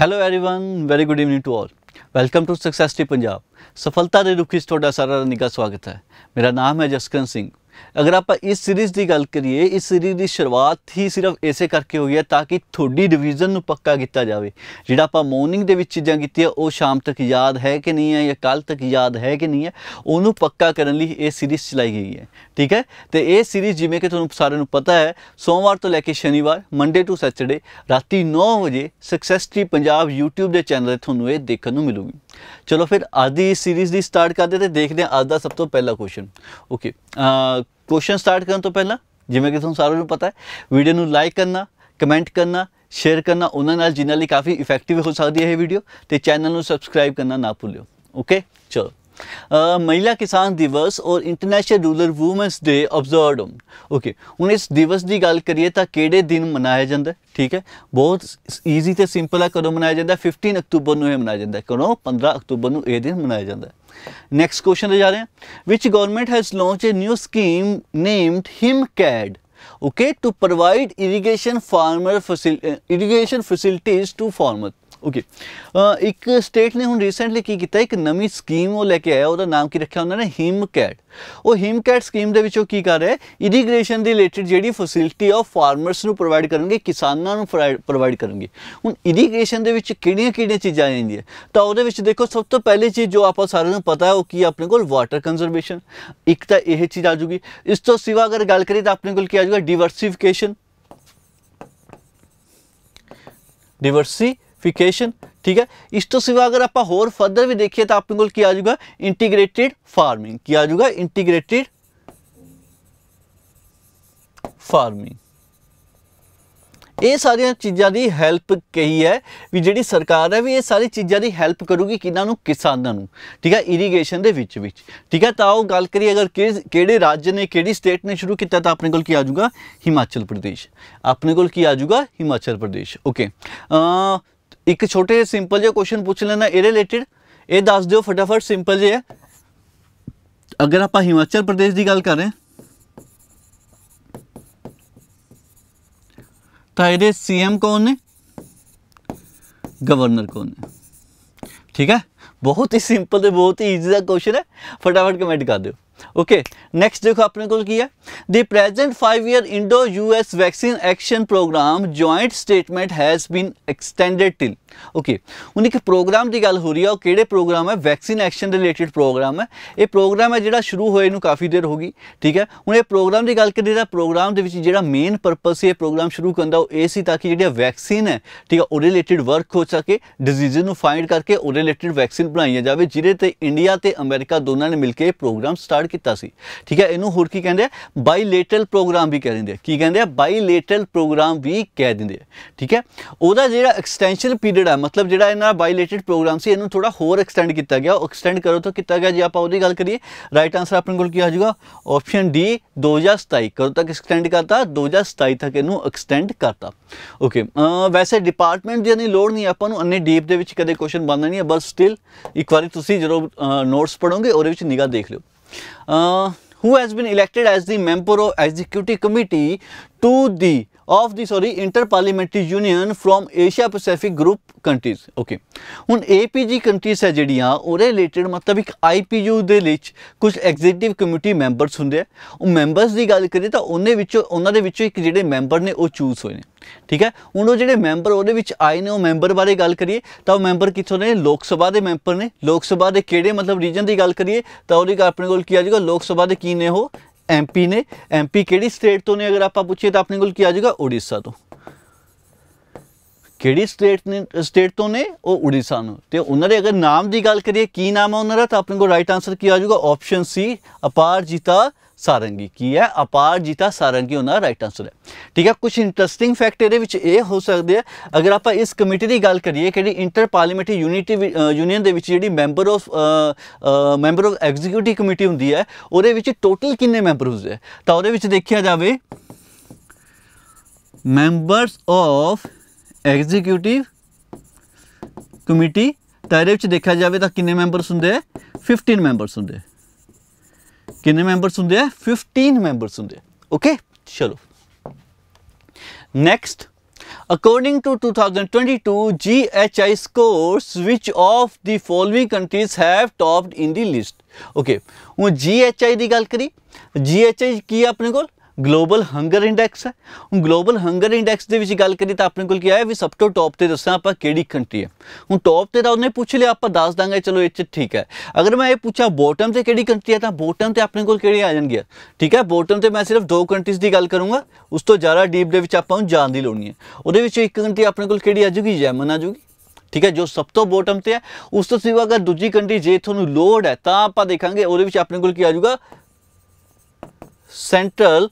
Hello everyone very good evening to all welcome to success T Punjab ਸਫਲਤਾ ਦੇ ਰੁਖੀ ਤੁਹਾਡਾ ਸਾਰਾ ਨਿੱਘਾ ਸਵਾਗਤ ਹੈ ਮੇਰਾ ਨਾਮ ਹੈ ਜਸਕਰਨ ਸਿੰਘ ਅਗਰ ਆਪਾਂ ਇਸ ਸੀਰੀਜ਼ ਦੀ ਗੱਲ ਕਰੀਏ ਇਸ ਸੀਰੀਜ਼ ਦੀ ਸ਼ੁਰੂਆਤ ਹੀ ਸਿਰਫ ਐਸੇ ਕਰਕੇ ਹੋਈ ਹੈ ਤਾਂ ਕਿ ਤੁਹਾਡੀ ਡਿਵੀਜ਼ਨ ਨੂੰ ਪੱਕਾ ਕੀਤਾ ਜਾਵੇ ਜਿਹੜਾ ਆਪਾਂ ਮਾਰਨਿੰਗ ਦੇ ਵਿੱਚ ਚੀਜ਼ਾਂ ਕੀਤੀਆਂ ਉਹ ਸ਼ਾਮ ਤੱਕ ਯਾਦ ਹੈ ਕਿ ਨਹੀਂ ਹੈ ਜਾਂ ਕੱਲ ਤੱਕ ਯਾਦ ਹੈ ਕਿ ਨਹੀਂ ਹੈ ਉਹਨੂੰ ਪੱਕਾ ਕਰਨ ਲਈ ਇਹ ਸੀਰੀਜ਼ ਚਲਾਈ ਗਈ ਹੈ ਠੀਕ ਹੈ ਤੇ ਇਹ ਸੀਰੀਜ਼ ਜਿਵੇਂ ਕਿ ਤੁਹਾਨੂੰ ਸਾਰਿਆਂ ਨੂੰ ਪਤਾ ਹੈ ਸੋਮਵਾਰ ਤੋਂ ਲੈ ਕੇ ਸ਼ਨੀਵਾਰ ਮੰਡੇ ਟੂ ਸੈਟਰਡੇ ਰਾਤੀ 9 ਵਜੇ ਸਕਸੈਸ ਟੀ ਪੰਜਾਬ YouTube ਦੇ ਚੈਨਲ ਤੇ ਤੁਹਾਨੂੰ ਇਹ ਦੇਖਣ ਨੂੰ ਮਿਲੂਗੀ ਚਲੋ ਫਿਰ ਅੱਜ ਦੀ ਸੀਰੀਜ਼ ਦੀ ਸਟਾਰਟ ਕਰਦੇ ਤੇ ਦੇਖਦੇ ਹਾਂ ਅੱਜ ਦਾ ਸਭ ਤੋਂ ਪਹਿਲਾ ਕੁਐਸਚਨ ਓਕੇ ਕੁਐਸਚਨ ਸਟਾਰਟ ਕਰਨ ਤੋਂ ਪਹਿਲਾਂ ਜਿਵੇਂ ਕਿ ਤੁਹਾਨੂੰ ਸਾਰਿਆਂ ਨੂੰ ਪਤਾ ਹੈ ਵੀਡੀਓ ਨੂੰ ਲਾਈਕ ਕਰਨਾ ਕਮੈਂਟ ਕਰਨਾ ਸ਼ੇਅਰ ਕਰਨਾ ਉਹਨਾਂ ਨਾਲ ਜਿਨ੍ਹਾਂ ਲਈ ਕਾਫੀ ਇਫੈਕਟਿਵ ਹੋ ਸਕਦੀ ਹੈ ਇਹ ਵੀਡੀਓ ਤੇ ਚੈਨਲ ਨੂੰ ਸਬਸਕ੍ਰਾਈਬ ਕਰਨਾ ਨਾ ਭੁੱਲਿਓ ਓਕੇ ਚਲੋ ਮਹਿਲਾ ਕਿਸਾਨ ਦਿਵਸ ਔਰ international rural women's day observed okay ਹੁਣ ਇਸ ਦਿਵਸ ਦੀ ਗੱਲ ਕਰੀਏ ਤਾਂ ਕਿਹੜੇ ਦਿਨ ਮਨਾਇਆ ਜਾਂਦਾ ਠੀਕ ਹੈ ਬਹੁਤ ਈਜ਼ੀ ਤੇ ਸਿੰਪਲ ਹੈ ਕਦੋਂ ਮਨਾਇਆ ਜਾਂਦਾ 15 ਅਕਤੂਬਰ ਨੂੰ ਇਹ ਮਨਾਇਆ ਜਾਂਦਾ ਕਿਉਂ 15 ਅਕਤੂਬਰ ਨੂੰ ਇਹ ਦਿਨ ਮਨਾਇਆ ਜਾਂਦਾ ਨੈਕਸਟ ਕੁਐਸਚਨ ਤੇ ਜਾ ਰਹੇ ਹਾਂ which government has launch a new scheme named Him Kad okay to provide irrigation farmer facility irrigation facilities to farmer okay ਇੱਕ ਸਟੇਟ ਨੇ ਹੁਣ ਰੀਸੈਂਟਲੀ ਕੀ ਕੀਤਾ ਇੱਕ ਨਵੀਂ ਸਕੀਮ ਉਹ ਲੈ ਕੇ ਆਇਆ ਉਹਦਾ ਨਾਮ ਕੀ ਰੱਖਿਆ ਉਹਨਾਂ ਨੇ ਹਿਮ ਕੈਟ ਉਹ ਹਿਮ ਕੈਟ ਸਕੀਮ ਦੇ ਵਿੱਚ ਉਹ ਕੀ ਕਰ ਰਿਹਾ ਹੈ ਇਰੀਗੇਸ਼ਨ ਦੇ ਰਿਲੇਟਡ ਜਿਹੜੀ ਫੈਸਿਲਿਟੀ ਆਫ ਫਾਰਮਰਸ ਨੂੰ ਪ੍ਰੋਵਾਈਡ ਕਰਨਗੇ ਕਿਸਾਨਾਂ ਨੂੰ ਪ੍ਰੋਵਾਈਡ ਕਰਨਗੇ ਹੁਣ ਇਰੀਗ੍ਰੇਸ਼ਨ ਦੇ ਵਿੱਚ ਕਿਹੜੀਆਂ-ਕਿਹੜੀਆਂ ਚੀਜ਼ਾਂ ਆ ਜਾਂਦੀਆਂ ਤਾਂ ਉਹਦੇ ਵਿੱਚ ਦੇਖੋ ਸਭ ਤੋਂ ਪਹਿਲੀ ਚੀਜ਼ ਜੋ ਆਪਾਂ ਸਾਰਿਆਂ ਨੂੰ ਪਤਾ ਹੈ ਉਹ ਕੀ ਆਪਣੇ ਕੋਲ ਵਾਟਰ ਕੰਜ਼ਰਵੇਸ਼ਨ ਇੱਕ ਤਾਂ ਇਹ ਚੀਜ਼ ਆ ਜੂਗੀ ਇਸ ਤੋਂ ਸਿਵਾ ਅਗਰ ਗੱਲ ਕਰੀਏ ਤਾਂ ਆਪਣੇ ਕੋਲ ਕੀ ਆ ਜੂਗਾ ਡਾਈਵਰਸਿਫਿਕੇਸ਼ਨ ਡਾਈਵਰਸੀ ਫਿਕੇਸ਼ਨ ਠੀਕ ਹੈ ਇਸ ਤੋਂ ਸਿਵਾ ਅਗਰ ਆਪਾਂ ਹੋਰ ਫਰਦਰ ਵੀ ਦੇਖੀਏ ਤਾਂ ਆਪਣੇ ਕੋਲ ਕੀ ਆ ਜਾਊਗਾ ਇੰਟੀਗ੍ਰੇਟਿਡ ਫਾਰਮਿੰਗ ਕੀ ਆ ਜਾਊਗਾ ਇੰਟੀਗ੍ਰੇਟਿਡ ਫਾਰਮਿੰਗ ਇਹ ਸਾਰੀਆਂ ਚੀਜ਼ਾਂ ਦੀ ਹੈਲਪ ਕਹੀ ਹੈ ਵੀ ਜਿਹੜੀ ਸਰਕਾਰ ਹੈ ਵੀ ਇਹ ਸਾਰੀ ਚੀਜ਼ਾਂ ਦੀ ਹੈਲਪ ਕਰੂਗੀ ਕਿਹਨਾਂ ਨੂੰ ਕਿਸਾਨਾਂ ਨੂੰ ਠੀਕ ਹੈ ਇਰੀਗੇਸ਼ਨ ਦੇ ਵਿੱਚ ਵਿੱਚ ਠੀਕ ਹੈ ਤਾਂ ਉਹ ਗੱਲ ਕਰੀ ਅਗਰ ਕਿਹੜੇ ਰਾਜ ਨੇ ਕਿਹੜੀ ਸਟੇਟ ਨੇ ਸ਼ੁਰੂ ਕੀਤਾ ਤਾਂ ਆਪਣੇ ਕੋਲ ਕੀ ਆ ਜਾਊਗਾ ਹਿਮਾਚਲ ਪ੍ਰਦੇਸ਼ ਆਪਣੇ ਕੋਲ ਕੀ ਆ ਜਾਊਗਾ ਹਿਮਾਚਲ ਪ੍ਰਦੇਸ਼ ਓਕੇ ਇੱਕ सिंपल जो क्वेश्चन पूछ लेना ਲੈਣਾ रिलेटिड ये दस दौ फटाफट सिंपल ਸਿੰਪਲ है अगर आप हिमाचल प्रदेश की गल करें तो ये सी एम कौन ने गवर्नर कौन ने ठीक है बहुत ही सिंपल तो बहुत ही ईजी का क्वेश्चन है फटाफट कमेंट कर दो ओके नेक्स्ट देखो अपने को है the present five year Indo US vaccine action programme joint statement has been extended till okay ਹੁਣ ਇੱਕ ਪ੍ਰੋਗਰਾਮ ਦੀ ਗੱਲ ਹੋ ਰਹੀ ਆ ਉਹ ਕਿਹੜੇ ਪ੍ਰੋਗਰਾਮ ਹੈ ਵੈਕਸੀਨ ਐਕਸ਼ਨ ਰਿਲੇਟਡ ਪ੍ਰੋਗਰਾਮ ਹੈ ਇਹ ਪ੍ਰੋਗਰਾਮ ਹੈ ਜਿਹੜਾ ਸ਼ੁਰੂ ਹੋਏ ਨੂੰ ਕਾਫੀ ਦੇਰ ਹੋ ਗਈ ਠੀਕ ਹੈ ਹੁਣ ਇਹ ਪ੍ਰੋਗਰਾਮ ਦੀ ਗੱਲ ਕਰੀਏ ਤਾਂ ਪ੍ਰੋਗਰਾਮ ਦੇ ਵਿੱਚ ਜਿਹੜਾ ਮੇਨ ਪਰਪਸ ਇਹ ਪ੍ਰੋਗਰਾਮ ਸ਼ੁਰੂ ਕਰਨ ਦਾ ਉਹ ਇਹ ਸੀ ਤਾਂ ਕਿ ਜਿਹੜੀ ਵੈਕਸੀਨ ਹੈ ਠੀਕ ਹੈ ਉਹਦੇ ਰਿਲੇਟਡ ਵਰਕ ਹੋ ਸਕੇ ਡਿਜ਼ੀਜ਼ ਨੂੰ ਫਾਈਂਡ ਕਰਕੇ ਉਹਦੇ ਰਿਲੇਟਡ ਵੈਕਸੀਨ ਬਣਾਈਆਂ ਜਾਵੇ ਜਿਹਦੇ ਤੇ ਇੰਡੀਆ ਤੇ ਅਮਰੀਕਾ ਦੋਨਾਂ ਨੇ ਮਿਲ ਕੇ ਇਹ ਪ੍ਰੋਗਰਾਮ ਸਟਾਰਟ ਕੀਤਾ ਸੀ ਠੀਕ ਹੈ ਇਹਨੂੰ ਹੋਰ ਕੀ ਕਹਿੰਦੇ ਆ ਬਾਈਲੇਟਰਲ ਪ੍ਰੋਗਰਾਮ ਵੀ ਕਹਿੰਦੇ ਆ ਕੀ ਕਹਿੰਦੇ ਆ ਬਾਈਲੇਟਰਲ ਪ੍ਰੋਗਰਾਮ ਵੀ ਕਹਿ ਦਿੰਦੇ ਆ ਠੀਕ ਹੈ ਉਹਦਾ ਜਿਹੜਾ ਐਕਸਟੈਂਸ਼ਨ ਪੀਰੀਅਡ ਐਕਸਟੈਂਡਡ ਹੈ ਮਤਲਬ ਜਿਹੜਾ ਇਹਨਾਂ ਬਾਇਲੇਟਡ ਪ੍ਰੋਗਰਾਮ ਸੀ ਇਹਨੂੰ ਥੋੜਾ ਹੋਰ ਐਕਸਟੈਂਡ ਕੀਤਾ ਗਿਆ ਐਕਸਟੈਂਡ ਕਰੋ ਤਾਂ ਕੀਤਾ ਗਿਆ ਜੇ ਆਪਾਂ ਉਹਦੀ ਗੱਲ ਕਰੀਏ ਰਾਈਟ ਆਨਸਰ ਆਪਣੇ ਕੋਲ ਕੀ ਆ ਜਾਊਗਾ ਆਪਸ਼ਨ ਡੀ 2027 ਕਰੋ ਤੱਕ ਐਕਸਟੈਂਡ ਕਰਤਾ 2027 ਤੱਕ ਇਹਨੂੰ ਐਕਸਟੈਂਡ ਕਰਤਾ ਓਕੇ ਵੈਸੇ ਡਿਪਾਰਟਮੈਂਟ ਦੀ ਨਹੀਂ ਲੋੜ ਨਹੀਂ ਆਪਾਂ ਨੂੰ ਅੰਨੇ ਡੀਪ ਦੇ ਵਿੱਚ ਕਦੇ ਕੁਐਸਚਨ ਬੰਨਣਾ ਨਹੀਂ ਹੈ ਬਸ ਸਟਿਲ ਇੱਕ ਵਾਰੀ ਤੁਸੀਂ ਜਦੋਂ ਨੋਟਸ ਪੜੋਗੇ ਉਹਦੇ ਵਿੱਚ ਨਿਗਾਹ ਦੇਖ ਲਿਓ uh who has been elected as the member of executive committee to the of the sorry interparliamentary union from Asia Pacific group countries okay ਹੁਣ APG countries ਹੈ ਜਿਹੜੀਆਂ ਉਹਦੇ ਰਿਲੇਟਡ ਮਤਲਬ ਇੱਕ IPU ਦੇ ਵਿੱਚ ਕੁਝ ਐਗਜ਼ੀਕਿਊਟਿਵ ਕਮੇਟੀ ਮੈਂਬਰਸ ਹੁੰਦੇ ਆ ਉਹ ਮੈਂਬਰਸ ਦੀ ਗੱਲ ਕਰੀਏ ਤਾਂ ਉਹਨੇ ਵਿੱਚੋਂ ਉਹਨਾਂ ਦੇ ਵਿੱਚੋਂ ਇੱਕ ਜਿਹੜੇ ਮੈਂਬਰ ਨੇ ਉਹ ਚੂਜ਼ ਹੋਏ ਨੇ ਠੀਕ ਹੈ ਹੁਣ ਉਹ ਜਿਹੜੇ ਮੈਂਬਰ ਉਹਦੇ ਵਿੱਚ ਆਏ ਨੇ ਉਹ ਮੈਂਬਰ ਬਾਰੇ ਗੱਲ ਕਰੀਏ ਤਾਂ ਉਹ ਮੈਂਬਰ ਕਿੱਥੋਂ ਨੇ ਲੋਕ ਸਭਾ ਦੇ ਮੈਂਬਰ ਨੇ ਲੋਕ ਸਭਾ ਦੇ ਕਿਹੜੇ ਮਤਲਬ ਰੀਜਨ ਦੀ ਗੱਲ ਕਰੀਏ ਤਾਂ ਉਹਦੀ ਆਪਣੇ ਕੋਲ ਕੀ ਆ ਜਾਊਗਾ ਲੋਕ ਸਭਾ ਦੇ ਕੀ ਨੇ ਉਹ ਐਮਪੀ ਨੇ ਐਮਪੀ ਕਿਹੜੀ ਸਟੇਟ ਤੋਂ ਨੇ ਅਗਰ ਆਪਾਂ ਪੁੱਛੀਏ ਤਾਂ ਆਪਣੇ ਕੋਲ ਕੀ ਆ ਜਾਊਗਾ ਓਡੀਸ਼ਾ ਤੋਂ ਕਿਹੜੀ ਸਟੇਟ ਨੇ ਸਟੇਟ ਤੋਂ ਨੇ ਉਹ ਉੜੀਸਾ ਨੂੰ ਤੇ ਉਹਨਾਂ ਦੇ ਅਗਰ ਨਾਮ ਦੀ ਗੱਲ ਕਰੀਏ ਕੀ ਨਾਮ ਹੈ ਉਹਨਾਂ ਦਾ ਤਾਂ ਆਪਣੇ ਕੋਲ ਰਾਈਟ ਆਨਸਰ ਕੀ ਆ ਜਾਊਗਾ ਆਪਸ਼ਨ ਸੀ ਅਪਾਰਜੀਤਾ ਸਾਰੰਗੀ ਕੀ ਹੈ ਅਪਾਰਜੀਤਾ ਸਾਰੰਗੀ ਉਹਨਾਂ ਦਾ ਰਾਈਟ ਆਨਸਰ ਹੈ ਠੀਕ ਹੈ ਕੁਝ ਇੰਟਰਸਟਿੰਗ ਫੈਕਟ ਇਹਦੇ ਵਿੱਚ ਇਹ ਹੋ ਸਕਦੇ ਆ ਅਗਰ ਆਪਾਂ ਇਸ ਕਮੇਟੀ ਦੀ ਗੱਲ ਕਰੀਏ ਕਿ ਜਿਹੜੀ ਇੰਟਰ ਪਾਰਲੀਮੈਂਟਰੀ ਯੂਨਿਟੀ ਯੂਨੀਅਨ ਦੇ ਵਿੱਚ ਜਿਹੜੀ member of member of executive committee ਹੁੰਦੀ ਹੈ ਉਹਦੇ ਵਿੱਚ ਟੋਟਲ ਕਿੰਨੇ ਮੈਂਬਰ ਹੁੰਦੇ ਤਾਂ ਉਹਦੇ ਵਿੱਚ ਦੇਖਿਆ ਜਾਵੇ ਮੈਂਬਰਸ ਆਫ ਐਗਜ਼ੀਕਿਊਟਿਵ ਕਮੇਟੀ ਤਾਂ ਇਹਦੇ ਵਿੱਚ ਦੇਖਿਆ ਜਾਵੇ ਤਾਂ ਕਿੰਨੇ ਮੈਂਬਰਸ ਹੁੰਦੇ 15 ਮੈਂਬਰਸ ਹੁੰਦੇ ਕਿੰਨੇ ਮੈਂਬਰਸ ਹੁੰਦੇ ਆ 15 ਮੈਂਬਰਸ ਹੁੰਦੇ ਆ ਓਕੇ ਚਲੋ next according to 2022 G H I scores ਵਿਚ of the following countries have topped in the list okay ਉਹ ਜੀ ਐਚ ਆਈ ਦੀ ਗੱਲ ਕਰੀ ਜੀ ਐਚ ਆਈ ਕੀ ਆਪਣੇ ਕੋਲ ਗਲੋਬਲ ਹੰਗਰ ਇੰਡੈਕਸ ਹੈ ਹੁਣ ਗਲੋਬਲ ਹੰਗਰ ਇੰਡੈਕਸ ਦੇ ਵਿੱਚ ਗੱਲ ਕਰੀ ਤਾਂ ਆਪਣੇ ਕੋਲ ਕੀ ਆਇਆ ਵੀ ਸਭ ਤੋਂ ਟੌਪ ਤੇ ਦੱਸਾਂ ਆਪਾਂ ਕਿਹੜੀ ਕੰਟਰੀ ਹੈ ਹੁਣ ਟੌਪ ਤੇ ਤਾਂ ਉਹਨੇ ਪੁੱਛ ਲਿਆ ਆਪਾਂ ਦੱਸ ਦਾਂਗੇ ਚਲੋ ਇਹ ਚ ਠੀਕ ਹੈ ਅਗਰ ਮੈਂ ਇਹ ਪੁੱਛਾਂ ਬੋਟਮ ਤੇ ਕਿਹੜੀ ਕੰਟਰੀ ਹੈ ਤਾਂ ਬੋਟਮ ਤੇ ਆਪਣੇ ਕੋਲ ਕਿਹੜੀ ਆ ਜਾਣਗੀਆਂ ਠੀਕ ਹੈ ਬੋਟਮ ਤੇ ਮੈਂ ਸਿਰਫ ਦੋ ਕੰਟਰੀਜ਼ ਦੀ ਗੱਲ ਕਰੂੰਗਾ ਉਸ ਤੋਂ ਜ਼ਿਆਦਾ ਡੀਪ ਦੇ ਵਿੱਚ ਆਪਾਂ ਨੂੰ ਜਾਣ ਦੀ ਲੋੜ ਨਹੀਂ ਹੈ ਉਹਦੇ ਵਿੱਚ ਇੱਕ ਕੰਟਰੀ ਆਪਣੇ ਕੋਲ ਕਿਹੜੀ ਆ ਜੂਗੀ ਜੈਮਨ ਆ ਜੂਗੀ ਠੀਕ ਹੈ ਜੋ ਸਭ ਤੋਂ ਬੋਟਮ ਤੇ ਹੈ ਉਸ ਤੋਂ ਸਿਵਾ ਅਗਰ ਦੂਜੀ ਕੰਟਰੀ ਜੇ ਤੁਹਾਨੂੰ ਲੋਡ ਹੈ ਤਾਂ ਆਪਾਂ ਦੇਖਾਂਗੇ ਉਹਦੇ ਵਿੱਚ ਆਪਣੇ ਕੋਲ ਕੀ ਆ ਜੂਗਾ ਸੈਂਟਰਲ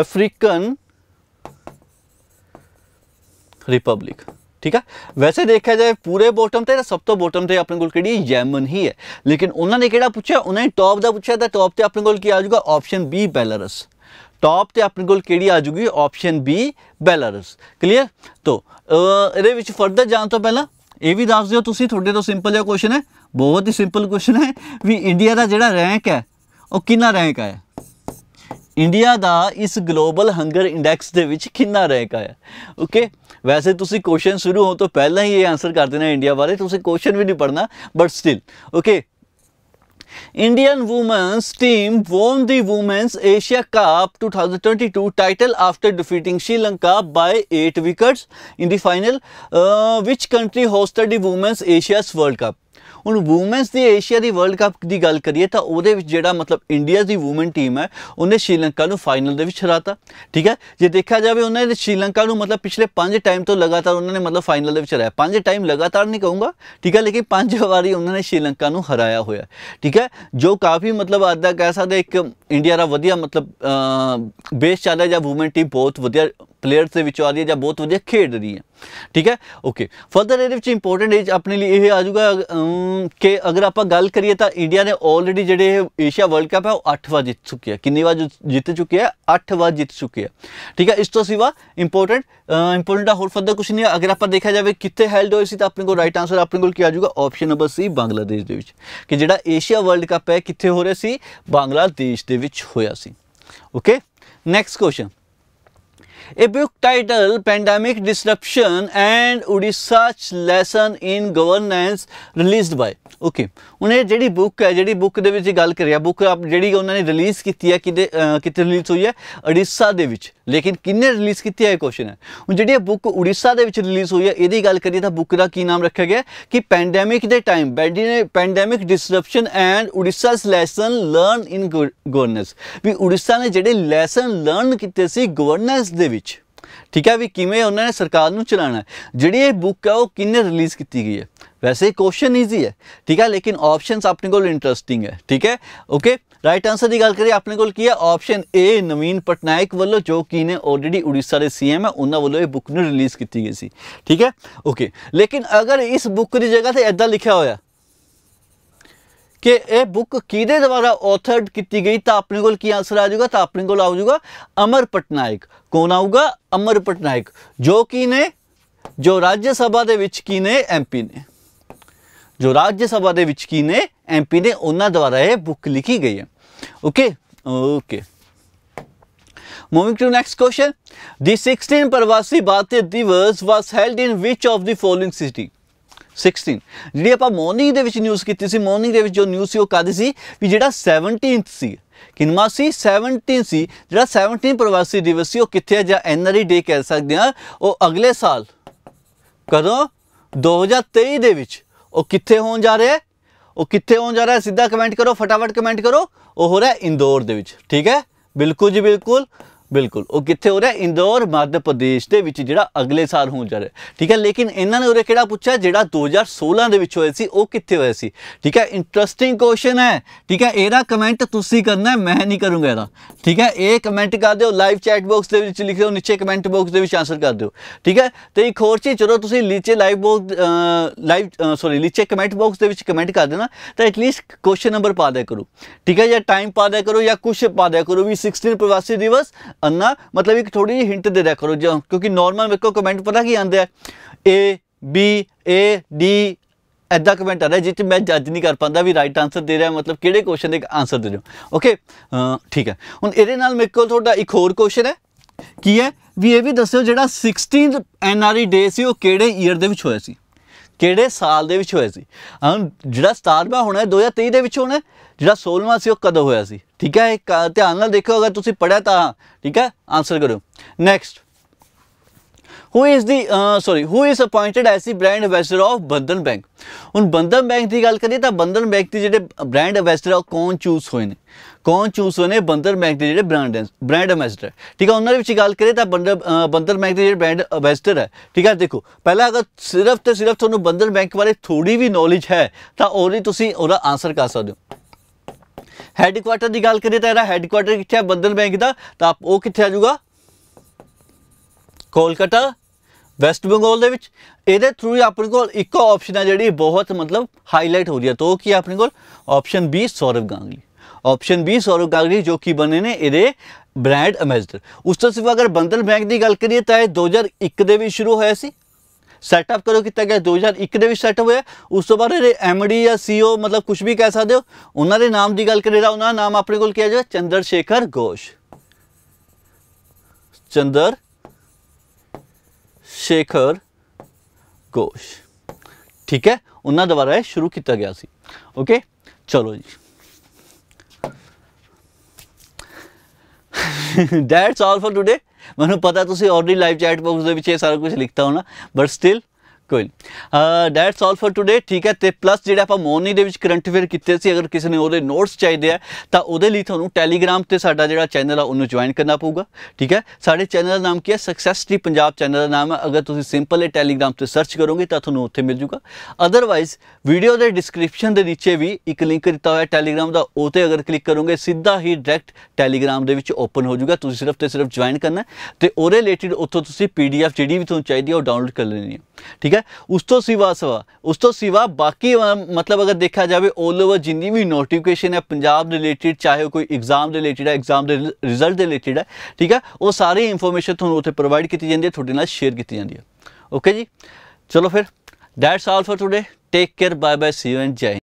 अफ्रीकन रिपब्लिक ਠੀਕ ਹੈ ਵੈਸੇ ਦੇਖਿਆ ਜਾਏ ਪੂਰੇ ਬੋਟਮ ਤੇ ਸਭ ਤੋਂ ਬੋਟਮ ਤੇ ਆਪਣੇ ਕੋਲ ਕਿਹੜੀ ਯੈਮਨ ਹੀ ਹੈ ਲੇਕਿਨ ਉਹਨਾਂ ਨੇ ਕਿਹੜਾ ਪੁੱਛਿਆ ਉਹਨਾਂ ਨੇ ਟੌਪ ਦਾ ਪੁੱਛਿਆ ਤਾਂ ਟੌਪ ਤੇ ਆਪਣੇ ਕੋਲ ਕੀ ਆ ਜਾਊਗਾ ਆਪਸ਼ਨ ਬੀ ਬੈਲਾਰਸ ਟੌਪ ਤੇ ਆਪਣੇ ਕੋਲ ਕਿਹੜੀ ਆ ਜਾਊਗੀ ਆਪਸ਼ਨ ਬੀ ਬੈਲਾਰਸ ਕਲੀਅਰ ਤੋਂ ਇਹਦੇ ਵਿੱਚ ਫਰਦਰ ਜਾਣ ਤੋਂ ਪਹਿਲਾਂ ਇਹ ਵੀ ਦੱਸ ਦਿਓ ਤੁਸੀਂ ਤੁਹਾਡੇ ਤੋਂ ਸਿੰਪਲ ਜਿਹਾ ਕੁਐਸਚਨ ਹੈ ਬਹੁਤ ਹੀ ਸਿੰਪਲ ਕੁਐਸਚਨ ਹੈ ਵੀ ਇੰਡੀਆ ਦਾ ਜਿਹੜਾ ਰੈਂਕ ਹੈ ਉਹ ਕਿੰਨਾ ਰੈਂਕ ਹੈ ਇੰਡੀਆ ਦਾ ਇਸ ਗਲੋਬਲ ਹੰਗਰ ਇੰਡੈਕਸ ਦੇ ਵਿੱਚ ਕਿੰਨਾ ਰੈਂਕ ਆਇਆ ਓਕੇ ਵੈਸੇ ਤੁਸੀਂ ਕੁਐਸਚਨ ਸ਼ੁਰੂ ਹੋਣ ਤੋਂ ਪਹਿਲਾਂ ਹੀ ਇਹ ਆਨਸਰ ਕਰ ਦੇਣਾ ਇੰਡੀਆ ਬਾਰੇ ਤੁਸੀਂ ਕੁਐਸਚਨ ਵੀ ਨਹੀਂ ਪੜਨਾ but still okay Indian women's team won the Women's Asia Cup 2022 title after defeating Sri Lanka by 8 wickets in the final. Uh, which country hosted the Women's Asia's World Cup? ਹੁਣ women's ਦੀ Asia ਦੀ world cup ਦੀ ਗੱਲ ਕਰੀਏ ਤਾਂ ਉਹਦੇ ਵਿੱਚ ਜਿਹੜਾ ਮਤਲਬ ਇੰਡੀਆ ਦੀ ਔਮਨ ਟੀਮ ਹੈ ਉਹਨੇ ਸ਼੍ਰੀਲੰਕਾ ਨੂੰ ਫਾਈਨਲ ਦੇ ਵਿੱਚ ਹਰਾਤਾ ਠੀਕ ਹੈ ਜੇ ਦੇਖਿਆ ਜਾਵੇ ਉਹਨਾਂ ਨੇ ਸ਼੍ਰੀਲੰਕਾ ਨੂੰ ਮਤਲਬ ਪਿਛਲੇ 5 ਟਾਈਮ ਤੋਂ ਲਗਾਤਾਰ ਉਹਨਾਂ ਨੇ ਮਤਲਬ ਫਾਈਨਲ ਦੇ ਵਿੱਚ ਹਰਾਇਆ 5 ਟਾਈਮ ਲਗਾਤਾਰ ਨਹੀਂ ਕਹੂੰਗਾ ਠੀਕ ਹੈ ਲੇਕਿਨ 5 ਵਾਰੀ ਉਹਨਾਂ ਨੇ ਸ਼੍ਰੀਲੰਕਾ ਨੂੰ ਹਰਾਇਆ ਹੋਇਆ ਠੀਕ ਹੈ ਜੋ ਕਾਫੀ ਮਤਲਬ ਆਦਾ ਕਹਿ ਸਕਦੇ ਇੱਕ ਇੰਡੀਆ ਦਾ ਵਧੀਆ ਮਤਲਬ ਬੇਸ ਚੱਲਿਆ ਜਾਂ ਔਮਨ ਟੀਮ ਬਹੁਤ ਵਧੀਆ ਪਲੇਅਰਸ ਦੇ ਵਿੱਚ ਆ ਰਹੀ ਹੈ ਜਾਂ ਬਹੁਤ ਵਧੀਆ ਖੇਡ ਰਹੀ ਹੈ ਠੀਕ ਹੈ ਓਕੇ ਫਰਦਰ ਇਹਦੇ ਵਿੱਚ ਇੰਪੋਰਟੈਂਟ ਏਜ ਆਪਣੇ ਲਈ ਇਹ ਆ ਜਾਊਗਾ ਕਿ ਅਗਰ ਆਪਾਂ ਗੱਲ ਕਰੀਏ ਤਾਂ ਇੰਡੀਆ ਨੇ ਆਲਰੇਡੀ ਜਿਹੜੇ ਏਸ਼ੀਆ ਵਰਲਡ ਕੱਪ ਹੈ ਉਹ 8 ਵਾਰ ਜਿੱਤ ਚੁੱਕੀ ਹੈ ਕਿੰਨੀ ਵਾਰ ਜਿੱਤ ਚੁੱਕੀ ਹੈ 8 ਵਾਰ ਜਿੱਤ ਚੁੱਕੀ ਹੈ ਠੀਕ ਹੈ ਇਸ ਤੋਂ ਸਿਵਾ ਇੰਪੋਰਟੈਂਟ ਇੰਪੋਰਟੈਂਟ ਦਾ ਹੋਰ ਫਰਦਰ ਕੁਝ ਨਹੀਂ ਅਗਰ ਆਪਾਂ ਦੇਖਿਆ ਜਾਵੇ ਕਿੱਥੇ ਹੈਲਡ ਹੋਈ ਸੀ ਤਾਂ ਆਪਣੇ ਕੋਲ ਰਾਈਟ ਆਨਸਰ ਆਪਣੇ ਕੋਲ ਕੀ ਆ ਜਾਊਗਾ ਆਪਸ਼ਨ ਨੰਬਰ ਸੀ ਬੰਗਲਾਦੇਸ਼ ਦੇ ਵਿੱਚ ਕਿ ਜਿਹੜਾ ਏਸ਼ੀਆ ਵਰਲਡ ਕੱਪ ਹੈ ਕਿੱਥੇ ਹੋ ਰਿਹਾ ਸੀ ਬੰਗਲਾਦੇਸ਼ ਦੇ ਵਿੱਚ ਹੋਇਆ ਸੀ okay next question A book titled Pandemic Disruption and Research Lesson in Governance released by okay ਉਹਨੇ ਜਿਹੜੀ ਬੁੱਕ ਹੈ ਜਿਹੜੀ ਬੁੱਕ ਦੇ ਵਿੱਚ ਗੱਲ ਕਰਿਆ ਬੁੱਕ ਜਿਹੜੀ ਉਹਨਾਂ ਨੇ ਰਿਲੀਜ਼ ਕੀਤੀ ਹੈ ਕਿਤੇ ਕਿਤੇ ਰਿਲੀਜ਼ ਹੋਈ ਹੈ ਉੜੀਸਾ ਦੇ ਵਿੱਚ ਲੇਕਿਨ ਕਿੰਨੇ ਰਿਲੀਜ਼ ਕੀਤੀ ਹੈ ਇਹ ਕੁਐਸਚਨ ਹੈ ਉਹ ਜਿਹੜੀ ਬੁੱਕ ਉੜੀਸਾ ਦੇ ਵਿੱਚ ਰਿਲੀਜ਼ ਹੋਈ ਹੈ ਇਹਦੀ ਗੱਲ ਕਰੀਏ ਤਾਂ ਬੁੱਕ ਦਾ ਕੀ ਨਾਮ ਰੱਖਿਆ ਗਿਆ ਕਿ ਪੈਂਡੈਮਿਕ ਦੇ ਟਾਈਮ ਨੇ pandemic disruption and Odisha's lesson learn in governance ਵੀ ਉੜੀਸਾ ਨੇ ਜਿਹੜੇ ਲੈਸਨ ਲਰਨ ਕੀਤੇ ਸੀ ਗਵਰਨੈਂਸ ਦੇ ਵਿੱਚ ਠੀਕ ਹੈ ਵੀ ਕਿਵੇਂ ਉਹਨਾਂ ਨੇ ਸਰਕਾਰ ਨੂੰ ਚਲਾਣਾ ਜਿਹੜੀ ਇਹ ਬੁੱਕ ਹੈ ਉਹ ਕਿੰਨੇ ਰਿਲੀਜ਼ ਕੀਤੀ ਗਈ ਹੈ ਵੈਸੇ ਕੁਐਸਚਨ ਈਜ਼ੀ ਹੈ ਠੀਕ ਹੈ ਲੇਕਿਨ ਆਪਸ਼ਨਸ ਆਪਣੇ ਕੋਲ ਇੰਟਰਸਟਿੰਗ ਹੈ ਠੀਕ ਹੈ ਓਕੇ ਰਾਈਟ ਆਨਸਰ ਦੀ ਗੱਲ ਕਰੀਏ ਆਪਣੇ ਕੋਲ ਕੀ ਹੈ ਆਪਸ਼ਨ ਏ ਨਵੀਨ ਪਟਨਾਇਕ ਵੱਲੋਂ ਜੋ ਕਿ ਨੇ ਆਲਰੇਡੀ ਉੜੀਸਾ ਦੇ ਸੀਐਮ ਹੈ ਉਹਨਾਂ ਵੱਲੋਂ ਇਹ ਬੁੱਕ ਨੂੰ ਰਿਲੀਜ਼ ਕੀਤੀ ਗਈ ਸੀ ਠੀਕ ਹੈ ਓਕੇ ਲੇਕਿਨ ਅਗਰ ਇਸ ਬੁੱਕ ਦੀ ਜਗ੍ਹਾ ਤੇ ਐਦਾਂ ਲਿਖਿਆ ਹੋਇਆ ਕਿ ਇਹ ਬੁੱਕ ਕਿਹਦੇ ਦੁਆਰਾ ਆਥਰਡ ਕੀਤੀ ਗਈ ਤਾਂ ਆਪਣੇ ਕੋਲ ਕੀ ਆਨਸਰ ਆ ਜਾਊਗਾ ਤਾਂ ਆਪਣੇ ਕੋਲ ਆਊਗਾ ਜਾਊਗਾ ਅਮਰ ਪਟਨਾਇਕ ਕੌਣ ਆਊਗਾ ਅਮਰ ਪਟਨਾਇਕ ਜੋ ਕੀ ਨੇ ਜੋ ਰਾਜ ਸਭਾ ਦੇ ਵਿੱਚ ਕੀ ਨੇ ਐਮਪੀ ਨੇ ਜੋ ਰਾਜ ਸਭਾ ਦੇ ਵਿੱਚ ਕੀ ਨੇ ਐਮਪੀ ਨੇ ਉਹਨਾਂ ਦੁਆਰਾ ਇਹ ਬੁੱਕ ਲਿਖੀ ਗਈ ਹੈ okay okay Moving to next question. The 16 Pravasi Bharatiya Divas was held in which of the following city? 16 ਜਿਹੜੀ ਆਪਾਂ ਮਾਰਨਿੰਗ ਦੇ ਵਿੱਚ ਨਿਊਜ਼ ਕੀਤੀ ਸੀ ਮਾਰਨਿੰਗ ਦੇ ਵਿੱਚ ਜੋ ਨਿਊਜ਼ ਸੀ ਉਹ ਕਾਦੀ ਸੀ ਵੀ ਜਿਹੜਾ 17th ਸੀ ਕਿੰਨਾ ਸੀ 17 ਸੀ ਜਿਹੜਾ 17 ਪ੍ਰਵਾਸੀ ਦਿਵਸ ਸੀ ਉਹ ਕਿੱਥੇ ਜਾਂ ਐਨਆਰਆਈ ਡੇ ਕਹਿ ਸਕਦੇ ਆ ਉਹ ਅਗਲੇ ਸਾਲ ਕਦੋਂ 2023 ਦੇ ਵਿੱਚ ਉਹ ਕਿੱਥੇ ਹੋਣ ਜਾ ਰਿਹਾ ਹੈ ਉਹ ਕਿੱਥੇ ਹੋਣ ਜਾ ਰਿਹਾ ਸਿੱਧਾ ਕਮੈਂਟ ਕਰੋ ਫਟਾਫਟ ਕਮੈਂਟ ਕਰੋ ਉਹ ਹੋ ਰਿਹਾ ਇੰਦੌਰ ਦੇ ਵਿੱਚ ਠੀਕ ਹੈ ਬਿਲਕੁਲ ਜੀ ਬਿਲਕੁਲ ਬਿਲਕੁਲ ਉਹ ਕਿੱਥੇ ਹੋ ਰਿਹਾ ਇੰਦੌਰ ਮੱਧ ਪ੍ਰਦੇਸ਼ ਦੇ ਵਿੱਚ ਜਿਹੜਾ ਅਗਲੇ ਸਾਲ ਹੋਣ ਜਾ ਰਿਹਾ ਠੀਕ ਹੈ ਲੇਕਿਨ ਇਹਨਾਂ ਨੇ ਉਰੇ ਕਿਹੜਾ ਪੁੱਛਿਆ ਜਿਹੜਾ 2016 ਦੇ ਵਿੱਚ ਹੋਇਆ ਸੀ ਉਹ ਕਿੱਥੇ ਹੋਇਆ ਸੀ ਠੀਕ ਹੈ ਇੰਟਰਸਟਿੰਗ ਕੁਐਸਚਨ ਹੈ ਠੀਕ ਹੈ ਇਹਦਾ ਕਮੈਂਟ ਤੁਸੀਂ ਕਰਨਾ ਮੈਂ ਨਹੀਂ ਕਰੂੰਗਾ ਇਹਦਾ ਠੀਕ ਹੈ ਇਹ ਕਮੈਂਟ ਕਰ ਦਿਓ ਲਾਈਵ ਚੈਟ ਬਾਕਸ ਦੇ ਵਿੱਚ ਲਿਖ ਦਿਓ ਨੀਚੇ ਕਮੈਂਟ ਬਾਕਸ ਦੇ ਵਿੱਚ ਆਨਸਰ ਕਰ ਦਿਓ ਠੀਕ ਹੈ ਤੇ ਇੱਕ ਹੋਰ ਚੀਜ਼ ਜਦੋਂ ਤੁਸੀਂ ਨੀਚੇ ਲਾਈਵ ਬਾਕਸ ਲਾਈਵ ਸੌਰੀ ਨੀਚੇ ਕਮੈਂਟ ਬਾਕਸ ਦੇ ਵਿੱਚ ਕਮੈਂਟ ਕਰ ਦੇਣਾ ਤਾਂ ਐਟਲੀਸਟ ਕੁਐਸਚਨ ਨੰਬਰ ਪਾ ਦਿਆ ਕਰੋ ਠੀਕ ਹੈ ਜਾਂ ਟਾਈਮ ਪਾ ਦਿਆ ਕਰੋ ਜਾਂ ਕੁਝ ਪਾ ਦਿਆ ਕਰੋ ਵੀ 16 ਪ੍ਰਵਾਸੀ ਦਿਵਸ ਅੰਨਾ ਮਤਲਬ ਇੱਕ ਥੋੜੀ ਜਿਹੀ ਹਿੰਟ ਦੇ ਦਿਆ ਕਰੋ ਜੋ ਕਿਉਂਕਿ ਨਾਰਮਲ ਵੇਖੋ ਕੋ ਕਮੈਂਟ ਪਤਾ ਕੀ ਆਉਂਦੇ ਆ ਏ ਬੀ ਏ ਡੀ ਐਦਾਂ ਕਮੈਂਟ ਆਦਾ ਰਿਹਾ ਮੈਂ ਜੱਜ ਨਹੀਂ ਕਰ ਪਾਉਂਦਾ ਵੀ ਰਾਈਟ ਆਨਸਰ ਦੇ ਰਿਹਾ ਮਤਲਬ ਕਿਹੜੇ ਕੁਐਸਚਨ ਦੇ ਆਨਸਰ ਦੇ ਜੋ ਓਕੇ ਠੀਕ ਹੈ ਹੁਣ ਇਹਦੇ ਨਾਲ ਮੇਰੇ ਕੋਲ ਤੁਹਾਡਾ ਇੱਕ ਹੋਰ ਕੁਐਸਚਨ ਹੈ ਕੀ ਹੈ ਵੀ ਇਹ ਵੀ ਦੱਸਿਓ ਜਿਹੜਾ 16th ਐਨਆਰਈ ਡੇ ਸੀ ਉਹ ਕਿਹੜੇ ਈਅਰ ਦੇ ਵਿੱਚ ਹੋਇਆ ਸੀ ਕਿਹੜੇ ਸਾਲ ਦੇ ਵਿੱਚ ਹੋਇਆ ਸੀ ਹੁਣ ਜਿਹੜਾ 17ਵਾਂ ਹੋਣਾ ਹੈ 2023 ਦੇ ਵਿੱਚ ਹੋਣਾ ਜਿਹੜਾ 16ਵਾਂ ਸੀ ਉਹ ਕਦੋਂ ਹੋਇਆ ਸੀ ਠੀਕ ਹੈ ਧਿਆਨ ਨਾਲ ਦੇਖੋ ਅਗਰ ਤੁਸੀਂ ਪੜਿਆ ਤਾਂ ਠੀਕ ਹੈ ਆਨਸਰ ਕਰੋ next who is the uh, sorry who is appointed as the brand ambassador of Bandhan Bank ਹੁਣ ਬੰਧਨ ਬੈਂਕ ਦੀ ਗੱਲ ਕਰੀਏ ਤਾਂ ਬੰਧਨ ਬੈਂਕ ਦੇ ਜਿਹੜੇ ਬ੍ਰਾਂਡ ਐਮਬੈਸਡਰ ਆ ਉਹ ਕੌਣ ਚੂਜ਼ ਹੋਏ ਨੇ ਕੌਣ ਚੂਜ਼ ਹੋਏ ਨੇ ਬੰਧਨ ਬੈਂਕ ਦੇ ਜਿਹੜੇ ਬ੍ਰਾਂਡ ਬ੍ਰਾਂਡ ਐਮਬੈਸਡਰ ਠੀਕ ਹੈ ਉਹਨਾਂ ਦੇ ਵਿੱਚ ਗੱਲ ਕਰੀਏ ਤਾਂ ਬੰਧਨ ਬੈਂਕ ਦੇ ਜਿਹੜੇ ਬ੍ਰਾਂਡ ਐਮਬੈਸਡਰ ਹੈ ਠੀਕ ਹੈ ਦੇਖੋ ਪਹਿਲਾਂ ਅਗਰ ਸਿਰਫ ਤੇ ਸਿਰਫ ਤੁਹਾਨੂੰ ਬੰਧਨ ਬੈਂਕ ਬਾਰੇ ਥੋੜੀ ਵੀ ਨੌਲੇਜ ਹੈ ਤਾਂ ਉਹਦੀ ਤੁਸੀਂ ਉਹਦਾ ਆਨਸਰ ਕਰ ਸਕਦੇ ਹੋ ਹੈੱਡਕੁਆਟਰ ਦੀ ਗੱਲ ਕਰੀਏ ਤਾਂ ਇਹਦਾ ਹੈੱਡਕੁਆਟਰ ਕਿੱਥੇ ਹੈ ਬੰਧਨ ਬੈਂਕ ਦਾ ਤਾਂ ਉਹ ਕਿੱਥੇ ਆ ਜਾਊਗਾ ਕੋਲਕਾਤਾ ਵੈਸਟ ਬੰਗਾਲ ਦੇ ਵਿੱਚ ਇਹਦੇ ਥਰੂ ਹੀ ਆਪਣੇ ਕੋਲ ਇੱਕੋ ਆਪਸ਼ਨ ਹੈ ਜਿਹੜੀ ਬਹੁਤ ਮਤਲਬ ਹਾਈਲਾਈਟ ਹੋ ਰਹੀ ਹੈ ਤੋਂ ਕੀ ਆਪਣੇ ਕੋਲ option B Saurav Ganguly option B Saurav Ganguly ਜੋ ਕਿ ਬਣੇ ਨੇ ਇਹਦੇ ਬ੍ਰਾਂਡ ਅਮੈਸਡਰ ਉਸ ਤੋਂ ਸਿਵਾ ਅਗਰ ਬੰਦਲ ਬੈਂਕ ਦੀ ਗੱਲ ਕਰੀਏ ਤਾਂ ਇਹ 2001 ਦੇ ਵਿੱਚ ਸ਼ੁਰੂ ਹੋਇਆ ਸੀ ਸੈਟਅਪ ਕਰੋ ਕਿਤਾ ਗਿਆ 2001 ਦੇ ਵਿੱਚ ਸੈਟਅਪ ਹੋਇਆ ਉਸ ਤੋਂ ਬਾਅਦ ਇਹ ਐਮਡੀ ਜਾਂ ਸੀਓ ਮਤਲਬ ਕੁਝ ਵੀ ਕਹਿ ਸਕਦੇ ਹੋ ਉਹਨਾਂ ਦੇ ਨਾਮ ਦੀ ਗੱਲ ਕਰੀਏ ਤਾਂ ਉਹਨਾਂ ਦਾ ਨਾਮ ਆਪਣੇ ਕੋਲ ਕਿਹਾ ਜਾਵੇ ਚੰਦਰ ਸ਼ੇਖਰ ਗੋਸ਼ ਚੰਦਰ ਸ਼ੇਖਰ ਗੋਸ਼ ਠੀਕ ਹੈ ਉਹਨਾਂ ਦੁਆਰਾ ਇਹ ਸ਼ੁਰੂ ਕੀਤਾ ਗਿਆ ਸੀ ਓਕੇ ਚਲੋ ਜੀ ਦੈਟਸ ਆਲ ਫॉर ਟੁਡੇ ਮੈਨੂੰ ਪਤਾ ਤੁਸੀਂ ਆਲਰੇਡੀ ਲਾਈਵ ਚੈਟ ਬਾਕਸ ਦੇ ਵਿੱਚ ਇਹ ਸਾਰਾ ਕੁਝ ਲਿਖਤਾ ਹੋਣਾ ਬਟ ਸਟਿਲ ਕੋਈ ਦੈਟਸ ਆਲ ਫॉर ਟੁਡੇ ਠੀਕ ਹੈ ਤੇ ਪਲੱਸ ਜਿਹੜਾ ਆਪਾਂ ਮੋਰਨਿੰਗ ਦੇ ਵਿੱਚ ਕਰੰਟ ਅਫੇਅਰ ਕੀਤੇ ਸੀ ਅਗਰ ਕਿਸੇ ਨੇ ਉਹਦੇ ਨੋਟਸ ਚਾਹੀਦੇ ਆ ਤਾਂ ਉਹਦੇ ਲਈ ਤੁਹਾਨੂੰ ਟੈਲੀਗ੍ਰਾਮ ਤੇ ਸਾਡਾ ਜਿਹੜਾ ਚੈਨਲ ਆ ਉਹਨੂੰ ਜੁਆਇਨ ਕਰਨਾ ਪਊਗਾ ਠੀਕ ਹੈ ਸਾਡੇ ਚੈਨਲ ਦਾ ਨਾਮ ਕੀ ਹੈ ਸਕਸੈਸ ਟ੍ਰੀ ਪੰਜਾਬ ਚੈਨਲ ਦਾ ਨਾਮ ਹੈ ਅਗਰ ਤੁਸੀਂ ਸਿੰਪਲ ਹੀ ਟੈਲੀਗ੍ਰਾਮ ਤੇ ਸਰਚ ਕਰੋਗੇ ਤਾਂ ਤੁਹਾਨੂੰ ਉੱਥੇ ਮਿਲ ਜੂਗਾ ਅਦਰਵਾਈਜ਼ ਵੀਡੀਓ ਦੇ ਡਿਸਕ੍ਰਿਪਸ਼ਨ ਦੇ ਨੀਚੇ ਵੀ ਇੱਕ ਲਿੰਕ ਦਿੱਤਾ ਹੋਇਆ ਟੈਲੀਗ੍ਰਾਮ ਦਾ ਉਹ ਤੇ ਅਗਰ ਕਲਿੱਕ ਕਰੋਗੇ ਸਿੱਧਾ ਹੀ ਡਾਇਰੈਕਟ ਟੈਲੀਗ੍ਰਾਮ ਦੇ ਵਿੱਚ ਓਪਨ ਹੋ ਜੂਗਾ ਤੁਸੀਂ ਸਿਰਫ ਤੇ ਸਿਰਫ ਜੁਆਇਨ ਕਰਨਾ ਤੇ ਉਹਦੇ ਰਿਲੇਟਡ ਉੱਥੋਂ ਤੁਸੀਂ ਪੀਡੀਐਫ ਜਿਹੜੀ ਵੀ ਤੁਹਾਨੂੰ ਚਾਹੀਦੀ ਹੈ ਉਹ ਡਾਊਨਲੋਡ ਕਰ ਲੈਣੀ ਹੈ ਠੀਕ ਹੈ ਹੈ ਉਸ ਤੋਂ ਸਿਵਾ ਸਵਾ ਉਸ ਤੋਂ ਸਿਵਾ ਬਾਕੀ ਮਤਲਬ ਅਗਰ ਦੇਖਿਆ ਜਾਵੇ 올 ਓਵਰ ਜਿੰਨੀ ਵੀ ਨੋਟੀਫਿਕੇਸ਼ਨ ਹੈ ਪੰਜਾਬ ਰਿਲੇਟਡ ਚਾਹੇ ਕੋਈ ਐਗਜ਼ਾਮ ਰਿਲੇਟਡ ਹੈ ਐਗਜ਼ਾਮ ਦੇ ਰਿਜ਼ਲਟ ਦੇ ਰਿਲੇਟਡ ਹੈ ਠੀਕ ਹੈ ਉਹ ਸਾਰੀ ਇਨਫੋਰਮੇਸ਼ਨ ਤੁਹਾਨੂੰ ਉੱਥੇ ਪ੍ਰੋਵਾਈਡ ਕੀਤੀ ਜਾਂਦੀ ਹੈ ਤੁਹਾਡੇ ਨਾਲ ਸ਼ੇਅਰ ਕੀਤੀ ਜਾਂਦੀ ਹੈ ਓਕੇ ਜੀ ਚਲੋ ਫਿਰ that's all for today take care bye bye see you and ਜੈ